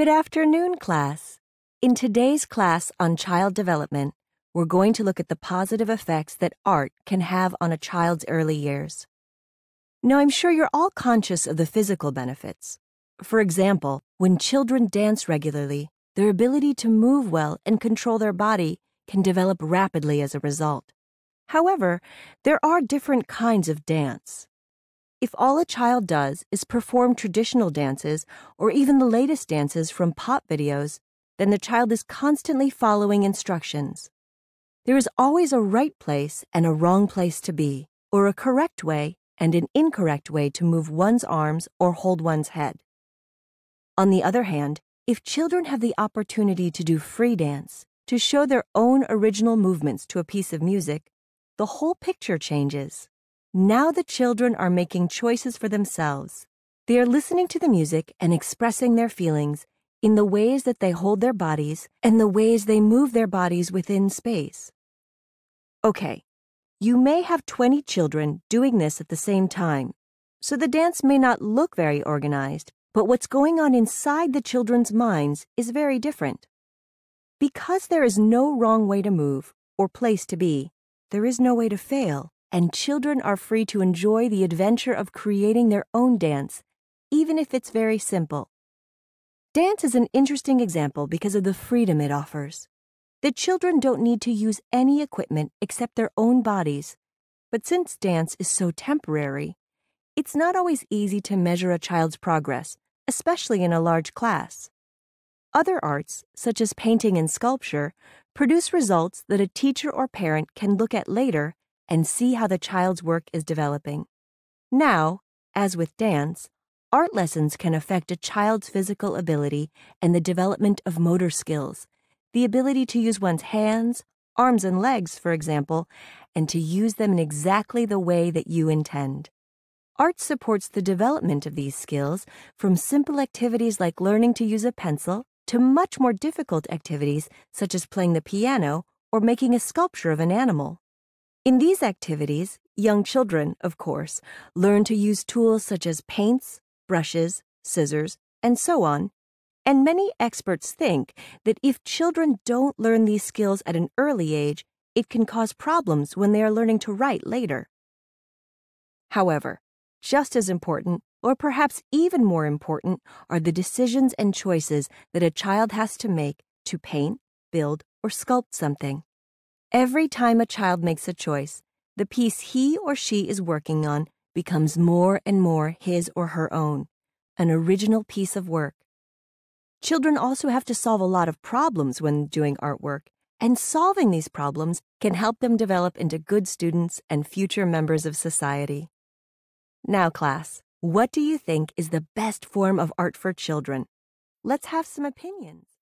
Good afternoon, class. In today's class on child development, we're going to look at the positive effects that art can have on a child's early years. Now, I'm sure you're all conscious of the physical benefits. For example, when children dance regularly, their ability to move well and control their body can develop rapidly as a result. However, there are different kinds of dance. If all a child does is perform traditional dances or even the latest dances from pop videos, then the child is constantly following instructions. There is always a right place and a wrong place to be, or a correct way and an incorrect way to move one's arms or hold one's head. On the other hand, if children have the opportunity to do free dance, to show their own original movements to a piece of music, the whole picture changes. Now the children are making choices for themselves. They are listening to the music and expressing their feelings in the ways that they hold their bodies and the ways they move their bodies within space. Okay, you may have 20 children doing this at the same time, so the dance may not look very organized, but what's going on inside the children's minds is very different. Because there is no wrong way to move or place to be, there is no way to fail and children are free to enjoy the adventure of creating their own dance, even if it's very simple. Dance is an interesting example because of the freedom it offers. The children don't need to use any equipment except their own bodies, but since dance is so temporary, it's not always easy to measure a child's progress, especially in a large class. Other arts, such as painting and sculpture, produce results that a teacher or parent can look at later and see how the child's work is developing. Now, as with dance, art lessons can affect a child's physical ability and the development of motor skills, the ability to use one's hands, arms, and legs, for example, and to use them in exactly the way that you intend. Art supports the development of these skills from simple activities like learning to use a pencil to much more difficult activities such as playing the piano or making a sculpture of an animal. In these activities, young children, of course, learn to use tools such as paints, brushes, scissors, and so on. And many experts think that if children don't learn these skills at an early age, it can cause problems when they are learning to write later. However, just as important, or perhaps even more important, are the decisions and choices that a child has to make to paint, build, or sculpt something. Every time a child makes a choice, the piece he or she is working on becomes more and more his or her own, an original piece of work. Children also have to solve a lot of problems when doing artwork, and solving these problems can help them develop into good students and future members of society. Now, class, what do you think is the best form of art for children? Let's have some opinions.